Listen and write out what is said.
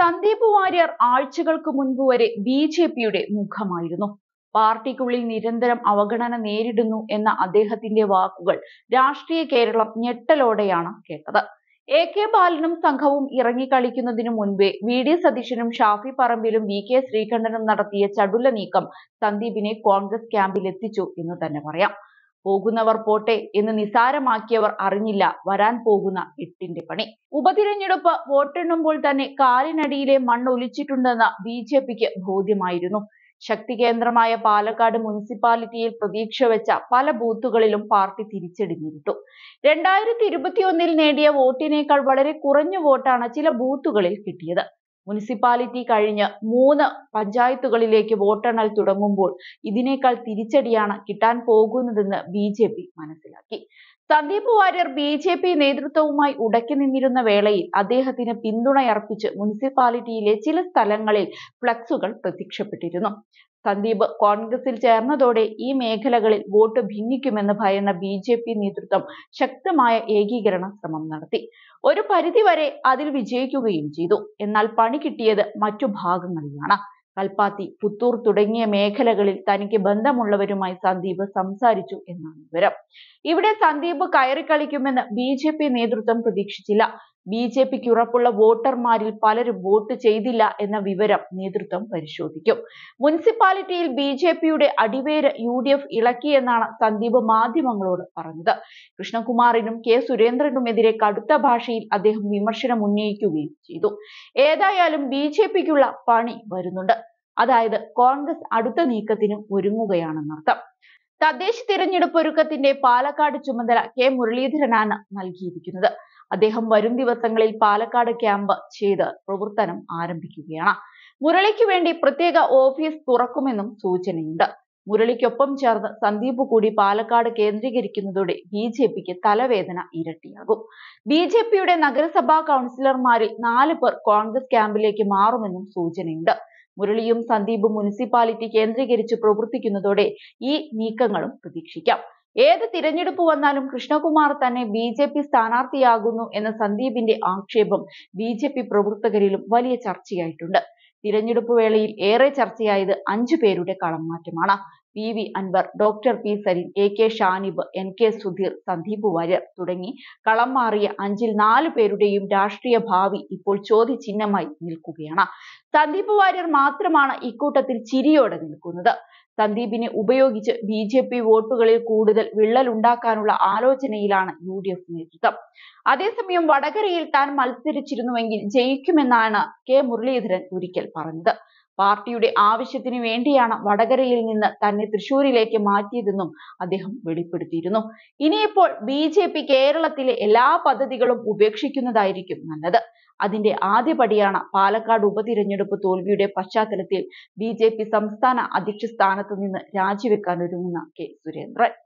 സന്ദീപ് വാര്യർ ആഴ്ചകൾക്ക് മുൻപ് വരെ ബി ജെ പിയുടെ മുഖമായിരുന്നു പാർട്ടിക്കുള്ളിൽ നിരന്തരം അവഗണന നേരിടുന്നു എന്ന അദ്ദേഹത്തിന്റെ വാക്കുകൾ രാഷ്ട്രീയ കേരളം ഞെട്ടലോടെയാണ് കേട്ടത് എ കെ ബാലനും സംഘവും ഇറങ്ങിക്കളിക്കുന്നതിനു മുൻപേ വി ഡി സതീശനും ഷാഫി പറമ്പിലും വി കെ ശ്രീകണ്ഠനും നടത്തിയ ചടുല നീക്കം സന്ദീപിനെ കോൺഗ്രസ് ക്യാമ്പിൽ എത്തിച്ചു എന്ന് തന്നെ പറയാം പോകുന്നവർ പോട്ടെ എന്ന് നിസാരമാക്കിയവർ അറിഞ്ഞില്ല വരാൻ പോകുന്ന എട്ടിന്റെ പണി ഉപതിരഞ്ഞെടുപ്പ് വോട്ടെണ്ണുമ്പോൾ തന്നെ കാലിനടിയിലെ മണ്ണ് ഒലിച്ചിട്ടുണ്ടെന്ന് ബി ജെ പിക്ക് ബോധ്യമായിരുന്നു ശക്തി കേന്ദ്രമായ പാലക്കാട് മുനിസിപ്പാലിറ്റിയിൽ പ്രതീക്ഷ വെച്ച പല ബൂത്തുകളിലും പാർട്ടി തിരിച്ചടിഞ്ഞിരുത്തു രണ്ടായിരത്തി ഇരുപത്തിയൊന്നിൽ നേടിയ വോട്ടിനേക്കാൾ വളരെ കുറഞ്ഞ വോട്ടാണ് ചില ബൂത്തുകളിൽ കിട്ടിയത് മുനിസിപ്പാലിറ്റി കഴിഞ്ഞ് മൂന്ന് പഞ്ചായത്തുകളിലേക്ക് വോട്ടെണ്ണൽ തുടങ്ങുമ്പോൾ ഇതിനേക്കാൾ തിരിച്ചടിയാണ് കിട്ടാൻ പോകുന്നതെന്ന് ബി മനസ്സിലാക്കി Sandeep Warrier B J P നേതൃത്വവുമായി ഉടക്കി നിന്നിരുന്ന വേളയിൽ അദ്ദേഹത്തിന് പിന്തുണയർപ്പിച്ച് മുനിസിപ്പാലിറ്റിയിലെ ചില സ്ഥലങ്ങളിൽ ഫ്ലക്സുകൾ പ്രത്യക്ഷപ്പെട്ടിരുന്നു സന്ദീപ് കോൺഗ്രസിൽ ചേർന്നതോടെ ഈ മേഖലകളിൽ വോട്ട് ഭിന്നിക്കുമെന്ന് ഭയന്ന ബി ജെ പി നേതൃത്വം ശക്തമായ ഏകീകരണ ശ്രമം നടത്തി ഒരു പരിധിവരെ അതിൽ വിജയിക്കുകയും ചെയ്തു എന്നാൽ പണി കിട്ടിയത് മറ്റു ഭാഗങ്ങളിലാണ് കൽപ്പാത്തി പുത്തൂർ തുടങ്ങിയ മേഖലകളിൽ തനിക്ക് ബന്ധമുള്ളവരുമായി സന്ദീപ് സംസാരിച്ചു എന്നാണ് വിവരം ഇവിടെ സന്ദീപ് കയറിക്കളിക്കുമെന്ന് ബി നേതൃത്വം പ്രതീക്ഷിച്ചില്ല ബി ജെ പിക്ക് ഉറപ്പുള്ള വോട്ടർമാരിൽ പലരും വോട്ട് ചെയ്തില്ല എന്ന വിവരം നേതൃത്വം പരിശോധിക്കും മുനിസിപ്പാലിറ്റിയിൽ ബി ജെ പിയുടെ അടിവേര് യു ഡി എഫ് ഇളക്കിയെന്നാണ് സന്ദീപ് മാധ്യമങ്ങളോട് പറഞ്ഞത് കൃഷ്ണകുമാറിനും കെ സുരേന്ദ്രനുമെതിരെ കടുത്ത ഭാഷയിൽ അദ്ദേഹം വിമർശനം ഉന്നയിക്കുകയും ചെയ്തു ഏതായാലും ബി ജെ പിക്കുള്ള പണി വരുന്നുണ്ട് അതായത് കോൺഗ്രസ് അടുത്ത നീക്കത്തിന് ഒരുങ്ങുകയാണെന്നർത്ഥം തദ്ദേശ തിരഞ്ഞെടുപ്പ് ഒരുക്കത്തിന്റെ പാലക്കാട് ചുമതല കെ മുരളീധരനാണ് നൽകിയിരിക്കുന്നത് അദ്ദേഹം വരും ദിവസങ്ങളിൽ പാലക്കാട് ക്യാമ്പ് ചെയ്ത് പ്രവർത്തനം ആരംഭിക്കുകയാണ് മുരളിക്ക് വേണ്ടി പ്രത്യേക ഓഫീസ് തുറക്കുമെന്നും സൂചനയുണ്ട് മുരളിക്കൊപ്പം ചേർന്ന് സന്ദീപ് കൂടി പാലക്കാട് കേന്ദ്രീകരിക്കുന്നതോടെ ബി ജെ പിക്ക് തലവേദന ഇരട്ടിയാകും ബി ജെ പിയുടെ നഗരസഭാ കൗൺസിലർമാരിൽ നാല് പേർ കോൺഗ്രസ് ക്യാമ്പിലേക്ക് മാറുമെന്നും സൂചനയുണ്ട് മുരളിയും സന്ദീപും മുനിസിപ്പാലിറ്റി കേന്ദ്രീകരിച്ച് പ്രവർത്തിക്കുന്നതോടെ ഈ നീക്കങ്ങളും പ്രതീക്ഷിക്കാം ഏത് തിരഞ്ഞെടുപ്പ് വന്നാലും കൃഷ്ണകുമാർ തന്നെ ബി ജെ പി സ്ഥാനാർത്ഥിയാകുന്നു എന്ന സന്ദീപിന്റെ ആക്ഷേപം ബി ജെ പി പ്രവർത്തകരിലും വലിയ ചർച്ചയായിട്ടുണ്ട് തിരഞ്ഞെടുപ്പ് വേളയിൽ ഏറെ ചർച്ചയായത് അഞ്ചു പേരുടെ കളംമാറ്റമാണ് P V Anvar doctor P Sarin A K Shanib N K Sudheer Sandeep Warrier തുടങ്ങി കളം മാറിയ അഞ്ചിൽ നാല് പേരുടെയും രാഷ്ട്രീയ ഭാവി ഇപ്പോൾ ചോദ്യചിഹ്നമായി നിൽക്കുകയാണ് സന്ദീപ് വാര്യർ മാത്രമാണ് ഇക്കൂട്ടത്തിൽ ചിരിയോടെ നിൽക്കുന്നത് സന്ദീപിനെ ഉപയോഗിച്ച് ബി ജെ പി വോട്ടുകളിൽ കൂടുതൽ വിള്ളൽ ഉണ്ടാക്കാനുള്ള ആലോചനയിലാണ് യു ഡി എഫ് നേതൃത്വം അതേസമയം വടകരയിൽ താൻ മത്സരിച്ചിരുന്നുവെങ്കിൽ ജയിക്കുമെന്നാണ് കെ മുരളീധരൻ ഒരിക്കൽ പറഞ്ഞത് പാർട്ടിയുടെ ആവശ്യത്തിനു വേണ്ടിയാണ് വടകരയിൽ നിന്ന് തന്നെ തൃശൂരിലേക്ക് മാറ്റിയതെന്നും അദ്ദേഹം വെളിപ്പെടുത്തിയിരുന്നു ഇനിയിപ്പോൾ ബി ജെ പി കേരളത്തിലെ എല്ലാ പദ്ധതികളും ഉപേക്ഷിക്കുന്നതായിരിക്കും നല്ലത് അതിന്റെ ആദ്യപടിയാണ് പാലക്കാട് ഉപതിരഞ്ഞെടുപ്പ് തോൽവിയുടെ പശ്ചാത്തലത്തിൽ ബി ജെ പി സംസ്ഥാന അധ്യക്ഷ സ്ഥാനത്ത് നിന്ന് രാജിവെക്കാൻ ഒരുങ്ങുന്ന കെ സുരേന്ദ്രൻ